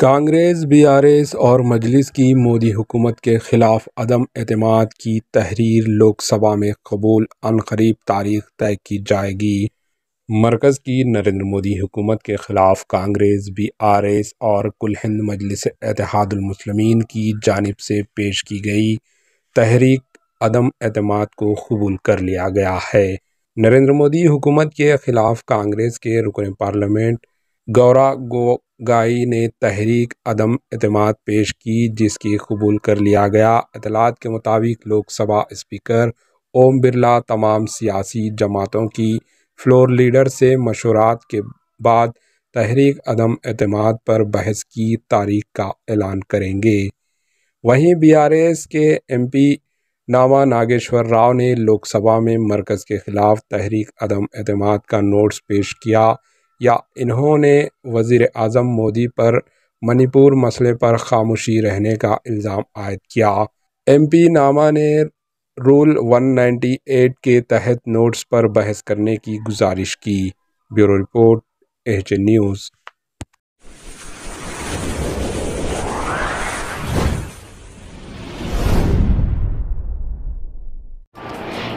Congress BRS और मजलिस की मोदी हुकूमत के खिलाफ अदम अतमाद की तहरीर लोकसभा में कबूल अनकरीब तारीख तय की जाएगी मरकज़ की नरेंद्र मोदी हुकूमत के ख़िलाफ़ कांग्रेस बी आर एस और कुल हिंद मजलिस एतहादुलमसलमिन की जानब से पेश की गई तहरीक अदम अतमाद को कबूल कर लिया गया है नरेंद्र मोदी हुकूमत के ख़िलाफ़ कांग्रेस के रुकन पार्लियामेंट गौरा गोगाई ने तहरीक अदम अतमाद पेश की जिसकी कबूल कर लिया गया अतलात के मुताबिक लोकसभा स्पीकर ओम बिरला तमाम सियासी जमातों की फ्लोर लीडर से मशूरात के बाद तहरीक अदम अतमाद पर बहस की तारीख का ऐलान करेंगे वहीं बीआरएस के एमपी नामा नागेश्वर राव ने लोकसभा में मरकज़ के ख़िलाफ़ तहरीक अदम अतमाद का नोट्स पेश किया या इन्होंने वज़ी अजम मोदी पर मणिपुर मसले पर खामोशी रहने का इल्ज़ाम आयद किया एम पी नामा ने रूल 198 के तहत नोट्स पर बहस करने की गुजारिश की ब्यूरो रिपोर्ट एच न्यूज़